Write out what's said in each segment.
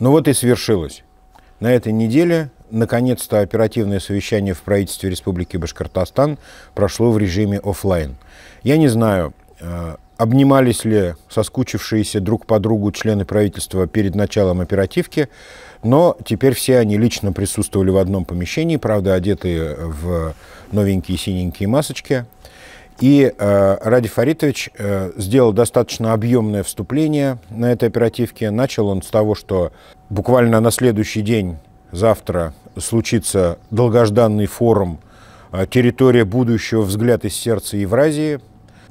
Ну вот и свершилось. На этой неделе, наконец-то, оперативное совещание в правительстве Республики Башкортостан прошло в режиме офлайн. Я не знаю, Э, обнимались ли соскучившиеся друг по другу члены правительства перед началом оперативки, но теперь все они лично присутствовали в одном помещении, правда, одетые в новенькие синенькие масочки. И э, Ради Фаритович э, сделал достаточно объемное вступление на этой оперативке. Начал он с того, что буквально на следующий день, завтра, случится долгожданный форум э, «Территория будущего. Взгляд из сердца Евразии»,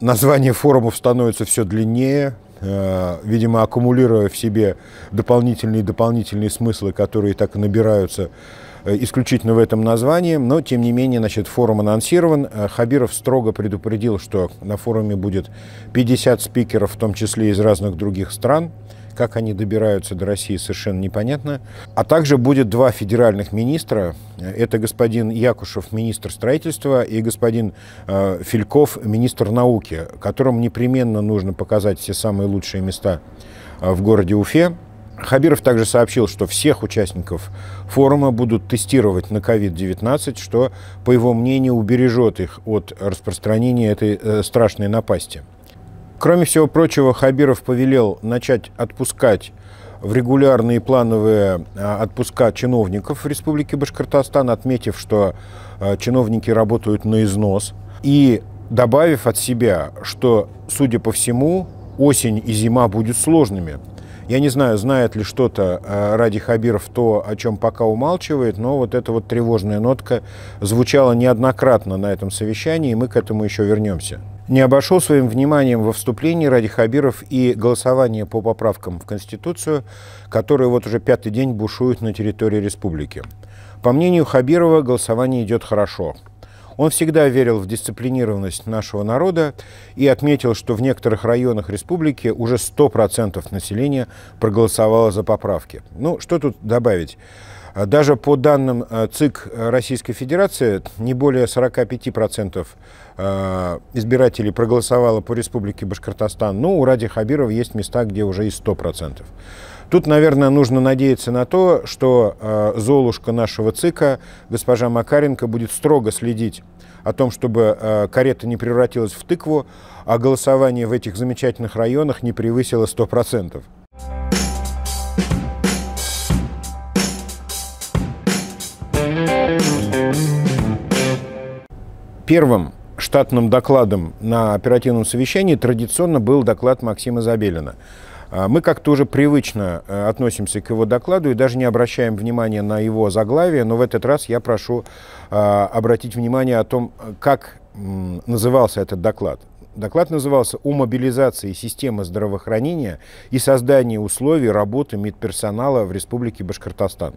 Название форумов становится все длиннее, э, видимо, аккумулируя в себе дополнительные и дополнительные смыслы, которые так и набираются э, исключительно в этом названии, но тем не менее, значит, форум анонсирован. Э, Хабиров строго предупредил, что на форуме будет 50 спикеров, в том числе из разных других стран. Как они добираются до России, совершенно непонятно. А также будет два федеральных министра. Это господин Якушев, министр строительства, и господин э, Фильков, министр науки, которым непременно нужно показать все самые лучшие места э, в городе Уфе. Хабиров также сообщил, что всех участников форума будут тестировать на COVID-19, что, по его мнению, убережет их от распространения этой э, страшной напасти. Кроме всего прочего, Хабиров повелел начать отпускать в регулярные плановые а, отпуска чиновников в Республике Башкортостан, отметив, что а, чиновники работают на износ, и добавив от себя, что, судя по всему, осень и зима будут сложными. Я не знаю, знает ли что-то а, Ради Хабиров то, о чем пока умалчивает, но вот эта вот тревожная нотка звучала неоднократно на этом совещании, и мы к этому еще вернемся не обошел своим вниманием во вступлении ради Хабиров и голосование по поправкам в Конституцию, которые вот уже пятый день бушуют на территории республики. По мнению Хабирова, голосование идет хорошо. Он всегда верил в дисциплинированность нашего народа и отметил, что в некоторых районах республики уже 100% населения проголосовало за поправки. Ну, что тут добавить? А даже по данным а, ЦИК Российской Федерации, не более 45% а, избирателей проголосовало по Республике Башкортостан. Ну, у Ради Хабирова есть места, где уже и 100%. Тут, наверное, нужно надеяться на то, что Золушка нашего ЦИКа, госпожа Макаренко, будет строго следить о том, чтобы карета не превратилась в тыкву, а голосование в этих замечательных районах не превысило 100%. Первым штатным докладом на оперативном совещании традиционно был доклад Максима Забелина. А, мы как-то уже привычно э, относимся к его докладу и даже не обращаем внимания на его заглавие, но в этот раз я прошу а, обратить внимание о том, как назывался этот доклад. Доклад назывался «О мобилизации системы здравоохранения и создании условий работы медперсонала в Республике Башкортостан».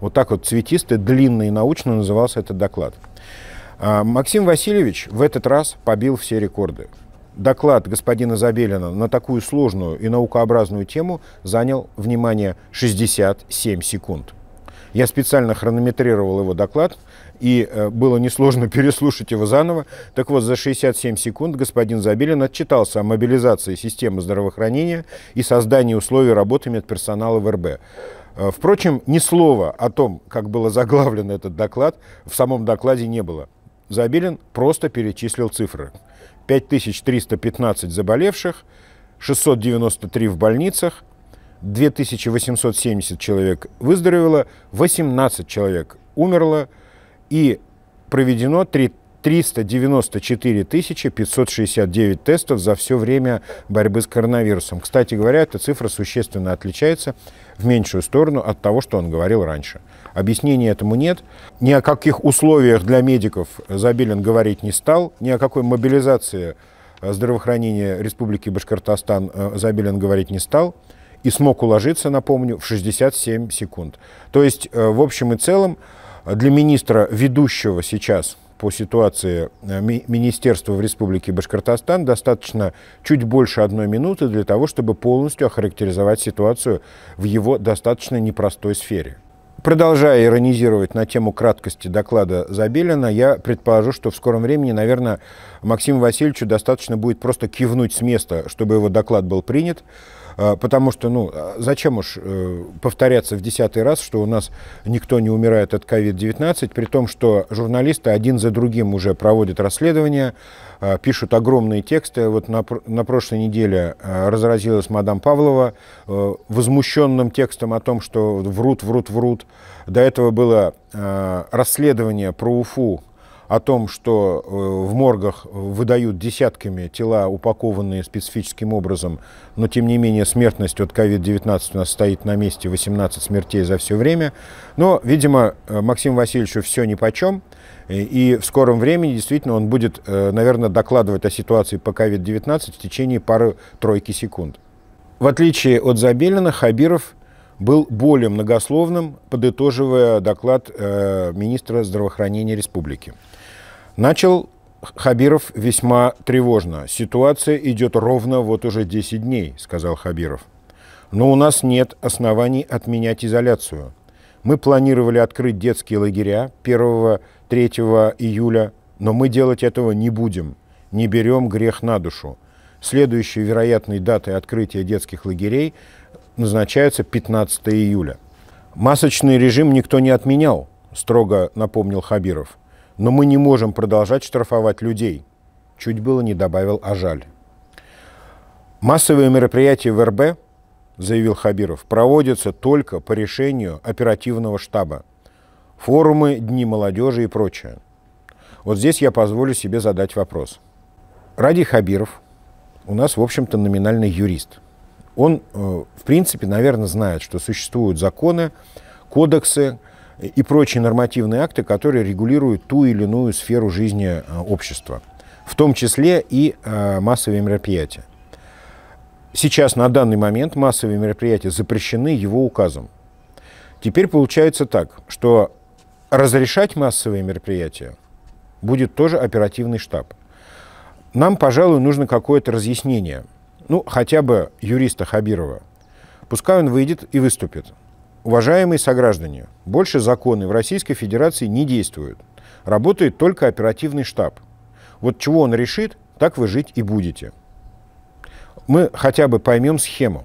Вот так вот цветистый, длинный, и научно назывался этот доклад. А, Максим Васильевич в этот раз побил все рекорды. Доклад господина Забелина на такую сложную и наукообразную тему занял, внимание, 67 секунд. Я специально хронометрировал его доклад, и э, было несложно переслушать его заново. Так вот, за 67 секунд господин Забелин отчитался о мобилизации системы здравоохранения и создании условий работы медперсонала в РБ. Э, впрочем, ни слова о том, как был заглавлен этот доклад, в самом докладе не было. Забилин просто перечислил цифры. 5315 заболевших, 693 в больницах, 2870 человек выздоровело, 18 человек умерло и проведено 3 394 569 тестов за все время борьбы с коронавирусом. Кстати говоря, эта цифра существенно отличается в меньшую сторону от того, что он говорил раньше. Объяснений этому нет. Ни о каких условиях для медиков Забелин говорить не стал, ни о какой мобилизации э, здравоохранения Республики Башкортостан э, Забелин говорить не стал и смог уложиться, напомню, в 67 секунд. То есть, э, в общем и целом, для министра, ведущего сейчас по ситуации Министерства в Республике Башкортостан, достаточно чуть больше одной минуты для того, чтобы полностью охарактеризовать ситуацию в его достаточно непростой сфере. Продолжая иронизировать на тему краткости доклада Забелина, я предположу, что в скором времени, наверное, Максиму Васильевичу достаточно будет просто кивнуть с места, чтобы его доклад был принят, а, потому что, ну, а зачем уж э, повторяться в десятый раз, что у нас никто не умирает от COVID-19, при том, что журналисты один за другим уже проводят расследования, Э, пишут огромные тексты. Вот на, на прошлой неделе э, разразилась мадам Павлова э, возмущенным текстом о том, что врут, врут, врут. До этого было расследование про Уфу о том, что в моргах выдают десятками тела, упакованные специфическим образом, но тем не менее смертность от COVID-19 у нас стоит на месте 18 смертей за все время. Но, видимо, Максиму Васильевичу все нипочем. по и в скором времени действительно он будет, э, наверное, докладывать о ситуации по COVID-19 в течение пары-тройки секунд. В отличие от Забелина, Хабиров был более многословным, подытоживая доклад э, министра здравоохранения республики. Начал Хабиров весьма тревожно. «Ситуация идет ровно вот уже 10 дней», — сказал Хабиров. «Но у нас нет оснований отменять изоляцию. Мы планировали открыть детские лагеря 1 3 июля, но мы делать этого не будем, не берем грех на душу. Следующей вероятной датой открытия детских лагерей назначается 15 июля. Масочный режим никто не отменял, строго напомнил Хабиров. Но мы не можем продолжать штрафовать людей. Чуть было не добавил Ажаль. Массовые мероприятия в РБ, заявил Хабиров, проводятся только по решению оперативного штаба форумы, дни молодежи и прочее. Вот здесь я позволю себе задать вопрос. Ради Хабиров у нас, в общем-то, номинальный юрист. Он, э, в принципе, наверное, знает, что существуют законы, кодексы и прочие нормативные акты, которые регулируют ту или иную сферу жизни э, общества, в том числе и э, массовые мероприятия. Сейчас, на данный момент, массовые мероприятия запрещены его указом. Теперь получается так, что разрешать массовые мероприятия будет тоже оперативный штаб. Нам, пожалуй, нужно какое-то разъяснение. Ну, хотя бы юриста Хабирова. Пускай он выйдет и выступит. Уважаемые сограждане, больше законы в Российской Федерации не действуют. Работает только оперативный штаб. Вот чего он решит, так вы жить и будете. Мы хотя бы поймем схему.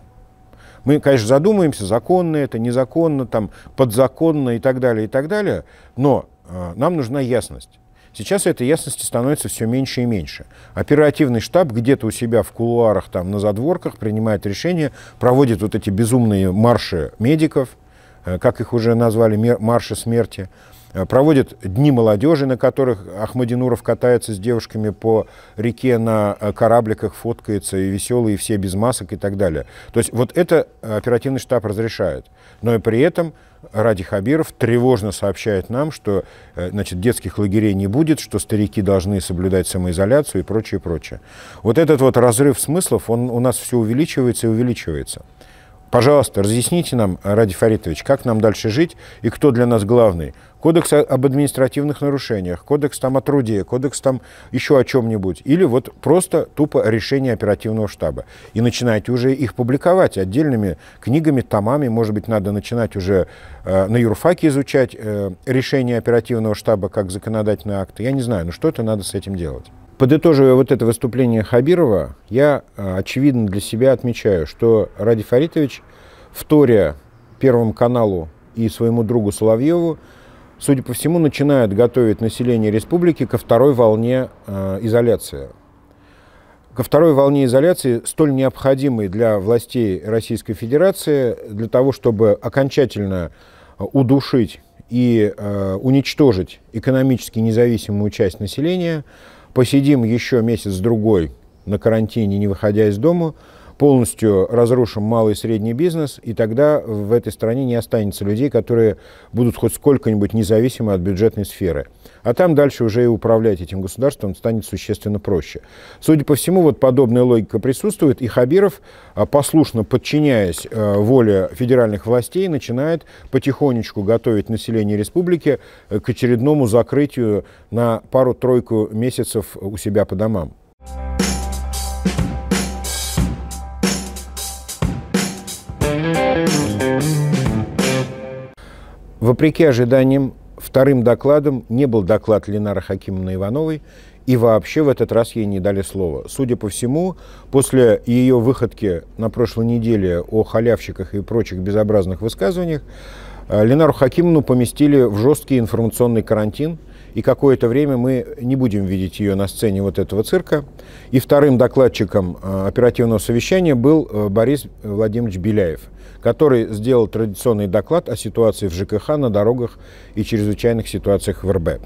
Мы, конечно, задумаемся, законно это, незаконно, там, подзаконно и так далее, и так далее, но э, нам нужна ясность. Сейчас этой ясности становится все меньше и меньше. Оперативный штаб где-то у себя в кулуарах, там, на задворках принимает решения, проводит вот эти безумные марши медиков, э, как их уже назвали, марши смерти, Э, проводит дни молодежи, на которых Ахмадинуров катается с девушками по реке на э, корабликах, фоткается, и веселые, и все без масок и так далее. То есть вот это э, оперативный штаб разрешает. Но и при этом Ради Хабиров тревожно сообщает нам, что значит, детских лагерей не будет, что старики должны соблюдать самоизоляцию и прочее, прочее. Вот этот вот разрыв смыслов, он у нас все увеличивается и увеличивается. Пожалуйста, разъясните нам, Ради Фаритович, как нам дальше жить и кто для нас главный. Кодекс об административных нарушениях, кодекс там о труде, кодекс там еще о чем-нибудь. Или вот просто тупо решение оперативного штаба. И начинайте уже их публиковать отдельными книгами, томами. Может быть, надо начинать уже э, на юрфаке изучать э, решение оперативного штаба как законодательный акт. Я не знаю, но что это надо с этим делать. Подытоживая вот это выступление Хабирова, я а, очевидно для себя отмечаю, что Ради Фаритович, вторя Первому каналу и своему другу Соловьеву, судя по всему, начинает готовить население республики ко второй волне а, изоляции. Ко второй волне изоляции, столь необходимой для властей Российской Федерации, для того, чтобы окончательно удушить и э, уничтожить экономически независимую часть населения – посидим еще месяц-другой на карантине, не выходя из дома, полностью разрушим малый и средний бизнес, и тогда в этой стране не останется людей, которые будут хоть сколько-нибудь независимы от бюджетной сферы. А там дальше уже и управлять этим государством станет существенно проще. Судя по всему, вот подобная логика присутствует, и Хабиров, а, послушно подчиняясь а, воле федеральных властей, начинает потихонечку готовить население республики э, к очередному закрытию на пару-тройку месяцев у себя по домам. Вопреки ожиданиям, вторым докладом не был доклад Ленары Хакимовны Ивановой, и вообще в этот раз ей не дали слова. Судя по всему, после ее выходки на прошлой неделе о халявщиках и прочих безобразных высказываниях, э, Ленару Хакимовну поместили в жесткий информационный карантин – и какое-то время мы не будем видеть ее на сцене вот этого цирка. И вторым докладчиком э, оперативного совещания был э, Борис Владимирович Беляев, который сделал традиционный доклад о ситуации в ЖКХ на дорогах и чрезвычайных ситуациях в РБ.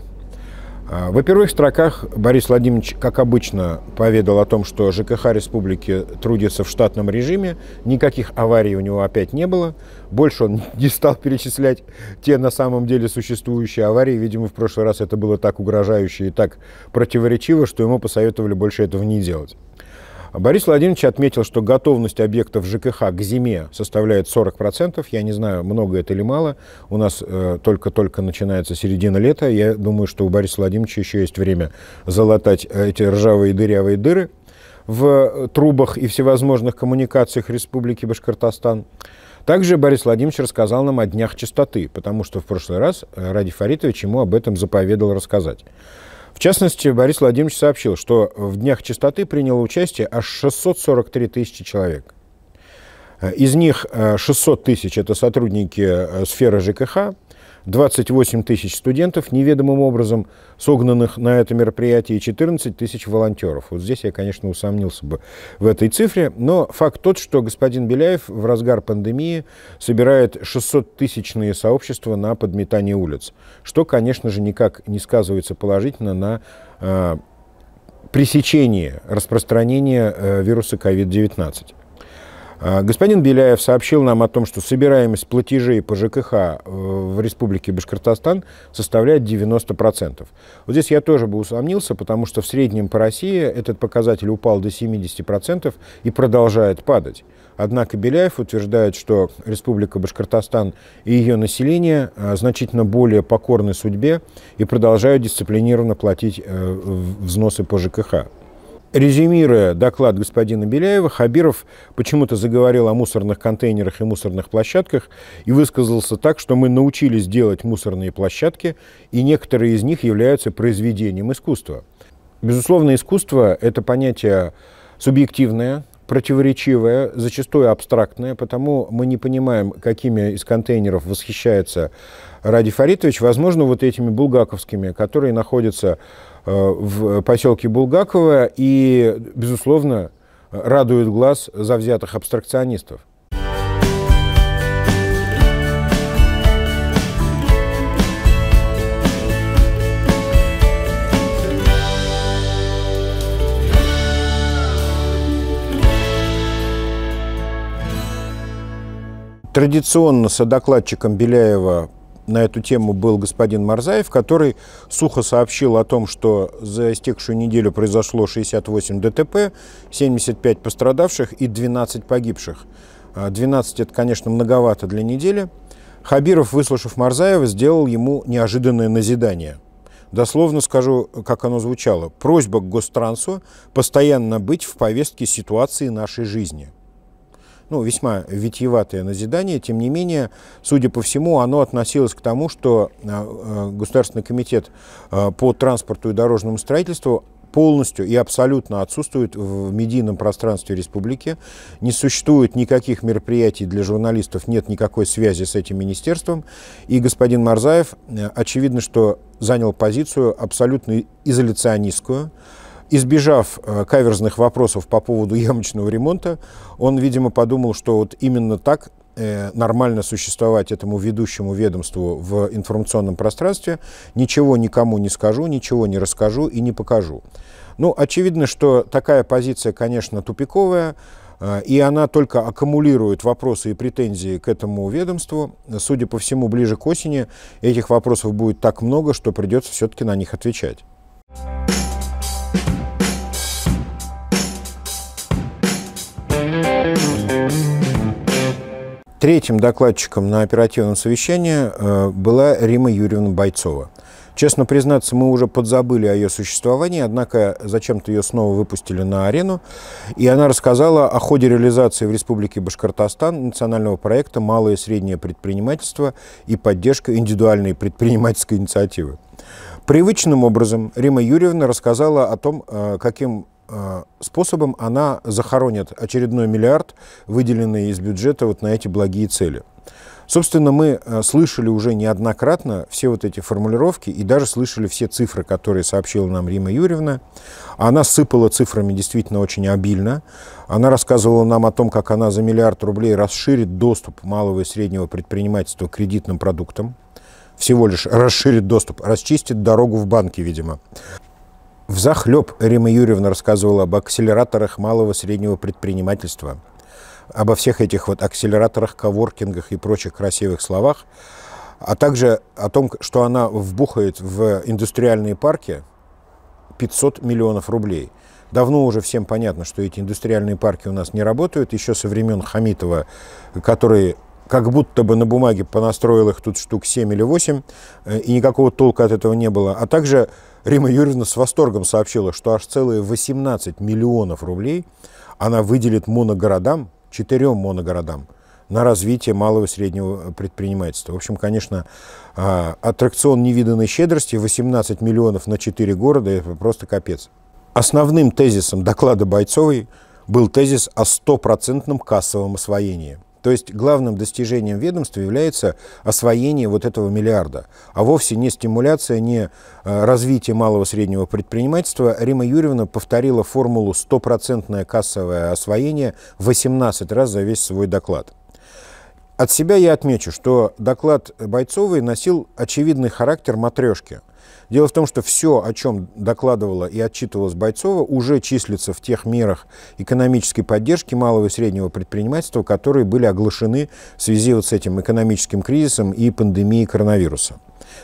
А, Во первых строках Борис Владимирович, как обычно, поведал о том, что ЖКХ республики трудится в штатном режиме, никаких аварий у него опять не было. Больше он не стал перечислять те на самом деле существующие аварии. Видимо, в прошлый раз это было так угрожающе и так противоречиво, что ему посоветовали больше этого не делать. А Борис Владимирович отметил, что готовность объектов ЖКХ к зиме составляет 40%. Я не знаю, много это или мало. У нас э, только-только начинается середина лета. Я думаю, что у Бориса Владимировича еще есть время залатать э, эти ржавые дырявые дыры в трубах и всевозможных коммуникациях Республики Башкортостан. Также Борис Владимирович рассказал нам о днях чистоты, потому что в прошлый раз э, Ради Фаритович ему об этом заповедал рассказать. В частности, Борис Владимирович сообщил, что в Днях чистоты приняло участие аж 643 тысячи человек. Э, из них 600 э, тысяч – это сотрудники э, сферы ЖКХ, 28 тысяч студентов, неведомым образом согнанных на это мероприятие, и 14 тысяч волонтеров. Вот здесь я, конечно, усомнился бы в этой цифре, но факт тот, что господин Беляев в разгар пандемии собирает 600-тысячные сообщества на подметание улиц, что, конечно же, никак не сказывается положительно на э, пресечении распространения э, вируса COVID-19. А, господин Беляев сообщил нам о том, что собираемость платежей по ЖКХ э, в Республике Башкортостан составляет 90%. Вот здесь я тоже бы усомнился, потому что в среднем по России этот показатель упал до 70% и продолжает падать. Однако Беляев утверждает, что Республика Башкортостан и ее население э, значительно более покорны судьбе и продолжают дисциплинированно платить э, взносы по ЖКХ. Резюмируя доклад господина Беляева, Хабиров почему-то заговорил о мусорных контейнерах и мусорных площадках и высказался так, что мы научились делать мусорные площадки, и некоторые из них являются произведением искусства. Безусловно, искусство – это понятие субъективное, противоречивая, зачастую абстрактная, потому мы не понимаем, какими из контейнеров восхищается Ради Фаритович, возможно, вот этими булгаковскими, которые находятся э, в поселке Булгаково и, безусловно, радуют глаз завзятых абстракционистов. Традиционно содокладчиком Беляева на эту тему был господин Марзаев, который сухо сообщил о том, что за истекшую неделю произошло 68 ДТП, 75 пострадавших и 12 погибших. 12 а, – это, конечно, многовато для недели. Хабиров, выслушав Марзаева, сделал ему неожиданное назидание – Дословно скажу, как оно звучало. Просьба к Гострансу постоянно быть в повестке ситуации нашей жизни ну, весьма витьеватое назидание. Тем не менее, судя по всему, оно относилось к тому, что а, а, Государственный комитет а, по транспорту и дорожному строительству полностью и абсолютно отсутствует в медийном пространстве республики. Не существует никаких мероприятий для журналистов, нет никакой связи с этим министерством. И господин Марзаев, э, очевидно, что занял позицию абсолютно изоляционистскую, Избежав э, каверзных вопросов по поводу ямочного ремонта, он, видимо, подумал, что вот именно так э, нормально существовать этому ведущему ведомству в информационном пространстве. Ничего никому не скажу, ничего не расскажу и не покажу. Ну, очевидно, что такая позиция, конечно, тупиковая, э, и она только аккумулирует вопросы и претензии к этому ведомству. Судя по всему, ближе к осени этих вопросов будет так много, что придется все-таки на них отвечать. Третьим докладчиком на оперативном совещании э, была Рима Юрьевна Бойцова. Честно признаться, мы уже подзабыли о ее существовании, однако зачем-то ее снова выпустили на арену, и она рассказала о ходе реализации в Республике Башкортостан национального проекта «Малое и среднее предпринимательство» и поддержка индивидуальной предпринимательской инициативы. Привычным образом Рима Юрьевна рассказала о том, э, каким Э, способом она захоронит очередной миллиард, выделенный из бюджета вот на эти благие цели. Собственно, мы э, слышали уже неоднократно все вот эти формулировки и даже слышали все цифры, которые сообщила нам Рима Юрьевна. Она сыпала цифрами действительно очень обильно. Она рассказывала нам о том, как она за миллиард рублей расширит доступ малого и среднего предпринимательства к кредитным продуктам. Всего лишь расширит доступ, расчистит дорогу в банке, видимо. В захлеб Рима Юрьевна рассказывала об акселераторах малого среднего предпринимательства, обо всех этих вот акселераторах, коворкингах и прочих красивых словах, а также о том, что она вбухает в индустриальные парки 500 миллионов рублей. Давно уже всем понятно, что эти индустриальные парки у нас не работают, еще со времен Хамитова, который как будто бы на бумаге понастроил их тут штук 7 или 8, э, и никакого толка от этого не было. А также Рима Юрьевна с восторгом сообщила, что аж целые 18 миллионов рублей она выделит моногородам, четырем моногородам, на развитие малого и среднего предпринимательства. В общем, конечно, а, аттракцион невиданной щедрости, 18 миллионов на 4 города, это просто капец. Основным тезисом доклада Бойцовой был тезис о стопроцентном кассовом освоении – то есть главным достижением ведомства является освоение вот этого миллиарда, а вовсе не стимуляция, не э, развитие малого и среднего предпринимательства. Рима Юрьевна повторила формулу «стопроцентное кассовое освоение» 18 раз за весь свой доклад. От себя я отмечу, что доклад Бойцовой носил очевидный характер матрешки – Дело в том, что все, о чем докладывала и отчитывалась Бойцова, уже числится в тех мерах экономической поддержки малого и среднего предпринимательства, которые были оглашены в связи вот с этим экономическим кризисом и пандемией коронавируса.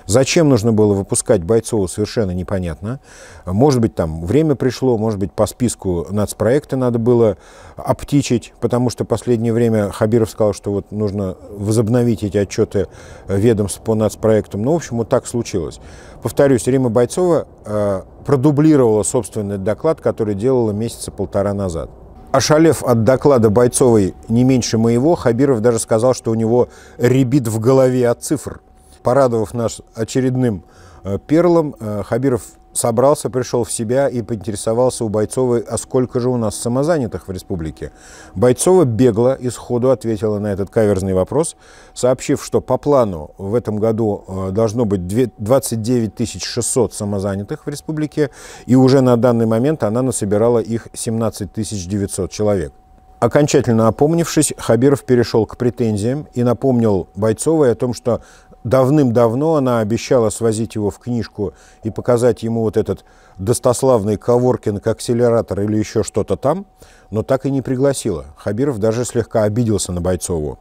Зачем нужно было выпускать Бойцову, совершенно непонятно. Может быть, там время пришло, может быть, по списку нацпроекта надо было оптичить, потому что в последнее время Хабиров сказал, что вот нужно возобновить эти отчеты ведомств по нацпроектам. Ну, в общем, вот так случилось. Повторю, повторюсь, Рима Бойцова э, продублировала собственный доклад, который делала месяца полтора назад. Ошалев от доклада Бойцовой не меньше моего, Хабиров даже сказал, что у него ребит в голове от цифр. Порадовав нас очередным э, перлом, э, Хабиров собрался, пришел в себя и поинтересовался у Бойцовой, а сколько же у нас самозанятых в республике. Бойцова бегло и сходу ответила на этот каверзный вопрос, сообщив, что по плану в этом году э, должно быть 29 600 самозанятых в республике, и уже на данный момент она насобирала их 17 900 человек. Окончательно опомнившись, Хабиров перешел к претензиям и напомнил Бойцовой о том, что давным-давно она обещала свозить его в книжку и показать ему вот этот достославный Коворкинг акселератор или еще что-то там, но так и не пригласила. Хабиров даже слегка обиделся на Бойцову.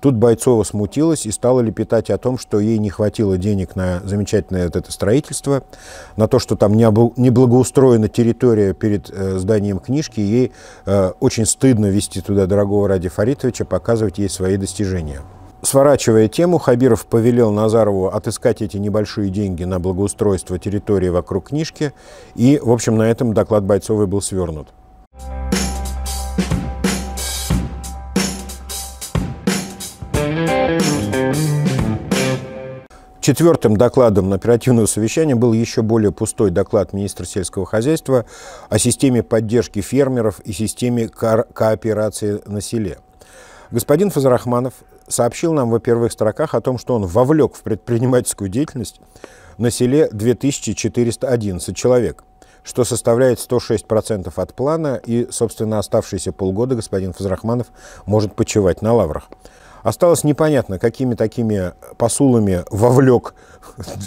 Тут Бойцова смутилась и стала лепетать о том, что ей не хватило денег на замечательное вот это строительство, на то, что там не благоустроена территория перед э, зданием книжки, и ей э, очень стыдно вести туда дорогого Ради Фаритовича, показывать ей свои достижения. Сворачивая тему, Хабиров повелел Назарову отыскать эти небольшие деньги на благоустройство территории вокруг книжки, и, в общем, на этом доклад Бойцовой был свернут. Четвертым докладом на оперативного совещания был еще более пустой доклад министра сельского хозяйства о системе поддержки фермеров и системе ко кооперации на селе. Господин Фазарахманов сообщил нам во первых строках о том, что он вовлек в предпринимательскую деятельность на селе 2411 человек, что составляет 106% от плана, и, собственно, оставшиеся полгода господин Фазрахманов может почивать на лаврах. Осталось непонятно, какими такими посулами вовлек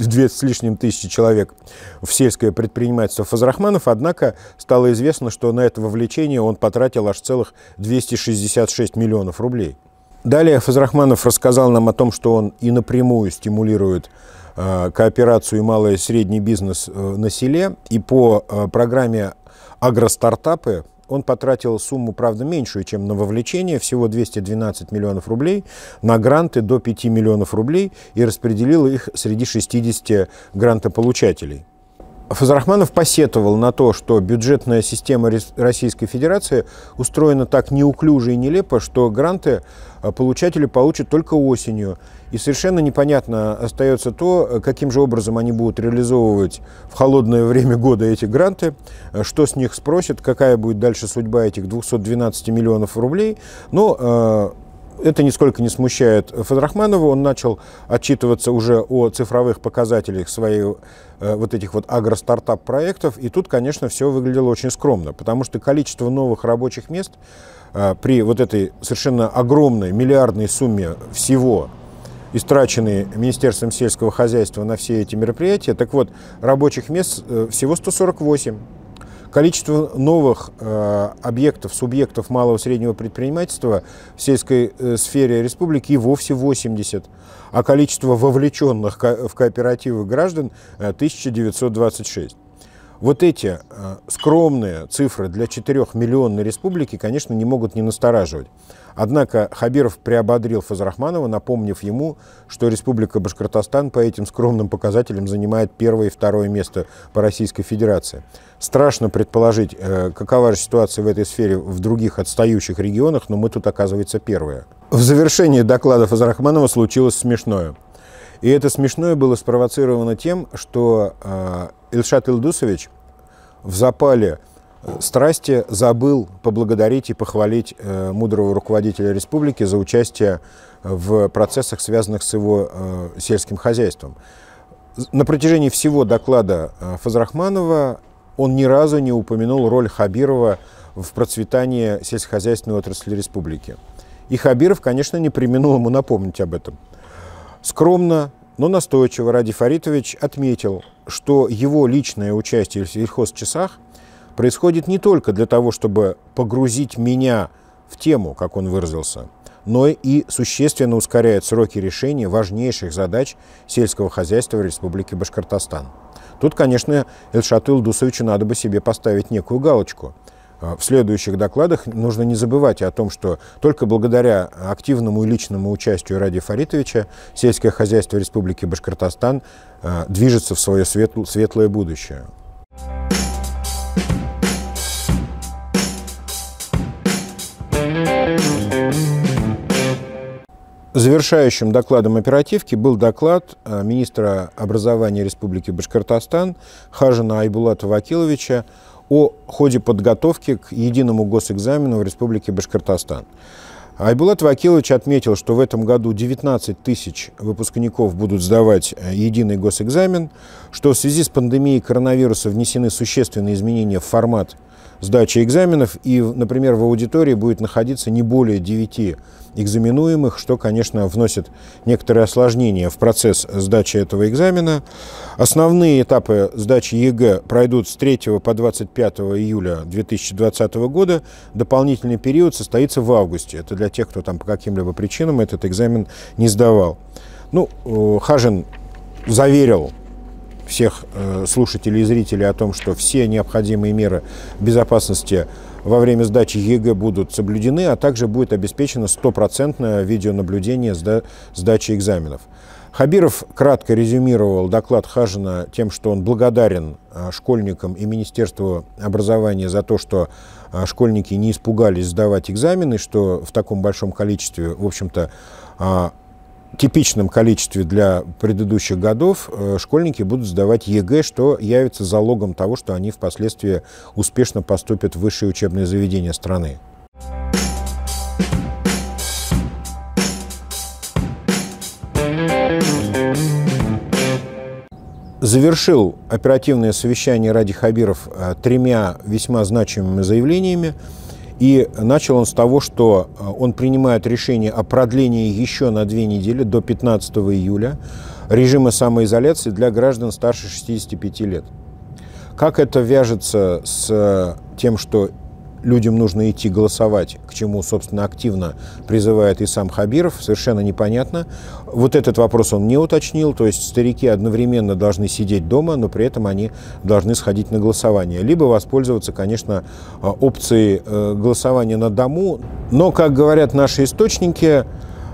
две с лишним тысячи человек в сельское предпринимательство Фазрахманов, однако стало известно, что на это вовлечение он потратил аж целых 266 миллионов рублей – Далее Фазрахманов рассказал нам о том, что он и напрямую стимулирует э, кооперацию и малый и средний бизнес э, на селе. И по э, программе «Агростартапы» он потратил сумму, правда, меньшую, чем на вовлечение, всего 212 миллионов рублей, на гранты до 5 миллионов рублей и распределил их среди 60 грантополучателей. Фазрахманов посетовал на то, что бюджетная система Российской Федерации устроена так неуклюже и нелепо, что гранты а, получатели получат только осенью. И совершенно непонятно остается то, каким же образом они будут реализовывать в холодное время года эти гранты, а, что с них спросят, какая будет дальше судьба этих 212 миллионов рублей. Но а, это нисколько не смущает Фадрахманова. Он начал отчитываться уже о цифровых показателях своих э, вот этих вот агростартап-проектов. И тут, конечно, все выглядело очень скромно, потому что количество новых рабочих мест э, при вот этой совершенно огромной миллиардной сумме всего истраченные Министерством сельского хозяйства на все эти мероприятия. Так вот, рабочих мест э, всего 148. Количество новых э, объектов, субъектов малого и среднего предпринимательства в сельской э, сфере республики и вовсе 80, а количество вовлеченных ко в кооперативы граждан э, 1926. Вот эти э, скромные цифры для 4-миллионной республики, конечно, не могут не настораживать. Однако Хабиров приободрил Фазрахманова, напомнив ему, что Республика Башкортостан по этим скромным показателям занимает первое и второе место по Российской Федерации. Страшно предположить, э, какова же ситуация в этой сфере в других отстающих регионах, но мы тут, оказывается, первые. В завершении доклада Фазрахманова случилось смешное. И это смешное было спровоцировано тем, что Ильшат э, Ильдусович в запале э, страсти забыл поблагодарить и похвалить э, мудрого руководителя республики за участие в процессах, связанных с его сельским хозяйством. На протяжении всего доклада Фазрахманова он ни разу не упомянул роль Хабирова в процветании сельскохозяйственной отрасли республики. И Хабиров, конечно, не применил ему напомнить об этом. Скромно, но настойчиво Ради Фаритович отметил, что его личное участие в сельхозчасах происходит не только для того, чтобы погрузить меня в тему, как он выразился, но и существенно ускоряет сроки решения важнейших задач сельского хозяйства в Республике Башкортостан. Тут, конечно, Эльшату Илдусовичу надо бы себе поставить некую галочку – а, в следующих докладах нужно не забывать о том, что только благодаря активному и личному участию Ради Фаритовича сельское хозяйство Республики Башкортостан а, движется в свое светлое будущее. Завершающим докладом оперативки был доклад а, министра образования Республики Башкортостан Хажина Айбулата Вакиловича о ходе подготовки к единому госэкзамену в Республике Башкортостан. Айбулат Вакилович отметил, что в этом году 19 тысяч выпускников будут сдавать э, единый госэкзамен что в связи с пандемией коронавируса внесены существенные изменения в формат сдачи экзаменов, и, например, в аудитории будет находиться не более 9 экзаменуемых, что, конечно, вносит некоторые осложнения в процесс сдачи этого экзамена. Основные этапы сдачи ЕГЭ пройдут с 3 по 25 июля 2020 года. Дополнительный период состоится в августе. Это для тех, кто там по каким-либо причинам этот экзамен не сдавал. Ну, э, Хажин заверил всех э, слушателей и зрителей о том, что все необходимые меры безопасности во время сдачи ЕГЭ будут соблюдены, а также будет обеспечено стопроцентное видеонаблюдение сда сдачи экзаменов. Хабиров кратко резюмировал доклад Хажина тем, что он благодарен э, школьникам и Министерству образования за то, что э, школьники не испугались сдавать экзамены, что в таком большом количестве, в общем-то, а, типичном количестве для предыдущих годов э, школьники будут сдавать ЕГЭ, что явится залогом того, что они впоследствии успешно поступят в высшие учебные заведения страны. Завершил оперативное совещание Ради Хабиров э, тремя весьма значимыми заявлениями. И начал он с того, что э, он принимает решение о продлении еще на две недели до 15 июля режима самоизоляции для граждан старше 65 лет. Как это вяжется с э, тем, что людям нужно идти голосовать, к чему, собственно, активно призывает и сам Хабиров, совершенно непонятно. Вот этот вопрос он не уточнил, то есть старики одновременно должны сидеть дома, но при этом они должны сходить на голосование. Либо воспользоваться, конечно, э, опцией э, голосования на дому. Но, как говорят наши источники,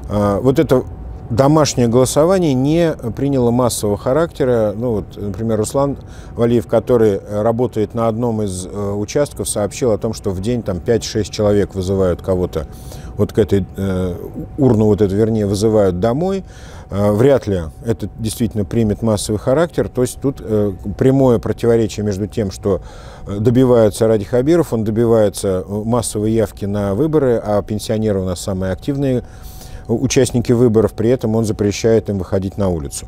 э, вот это домашнее голосование не приняло массового характера. Ну, вот, например, Руслан Валиев, который э, работает на одном из э, участков, сообщил о том, что в день там 5-6 человек вызывают кого-то вот к этой э, урну, вот это, вернее, вызывают домой. Э, вряд ли это действительно примет массовый характер. То есть тут э, прямое противоречие между тем, что э, добивается Ради Хабиров, он добивается э, массовой явки на выборы, а пенсионеры у нас самые активные участники выборов, при этом он запрещает им выходить на улицу.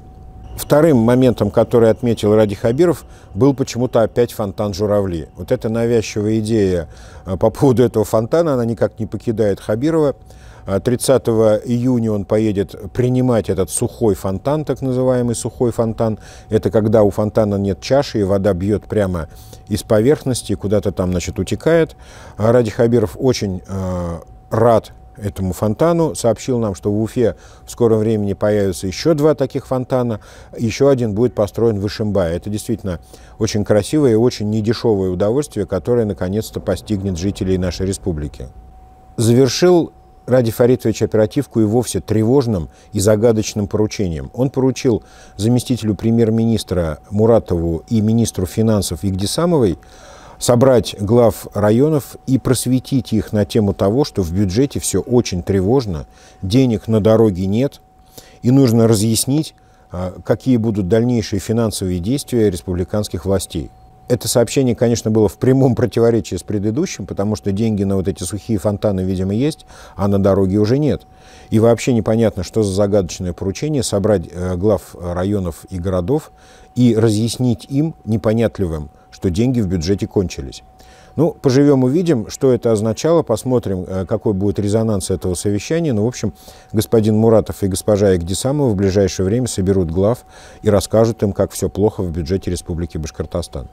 Вторым моментом, который отметил Ради Хабиров, был почему-то опять фонтан Журавли. Вот эта навязчивая идея а, по поводу этого фонтана, она никак не покидает Хабирова. 30 а, июня он поедет принимать этот сухой фонтан, так называемый сухой фонтан. Это когда у фонтана нет чаши, и вода бьет прямо из поверхности, куда-то там, значит, утекает. А Ради Хабиров очень рад этому фонтану, сообщил нам, что в Уфе в скором времени появятся еще два таких фонтана, еще один будет построен в Ишимбае. Это действительно очень красивое и очень недешевое удовольствие, которое наконец-то постигнет жителей нашей республики. Завершил Ради Фаритович оперативку и вовсе тревожным и загадочным поручением. Он поручил заместителю премьер-министра Муратову и министру финансов Игдисамовой собрать глав районов и просветить их на тему того, что в бюджете все очень тревожно, денег на дороги нет, и нужно разъяснить, а, какие будут дальнейшие финансовые действия республиканских властей. Это сообщение, конечно, было в прямом противоречии с предыдущим, потому что деньги на вот эти сухие фонтаны, видимо, есть, а на дороге уже нет. И вообще непонятно, что за загадочное поручение собрать э, глав районов и городов и разъяснить им непонятливым, что деньги в бюджете кончились. Ну, поживем, увидим, что это означало, посмотрим, э, какой будет резонанс этого совещания. Ну, в общем, господин Муратов и госпожа Эгдисамова в ближайшее время соберут глав и расскажут им, как все плохо в бюджете Республики Башкортостан.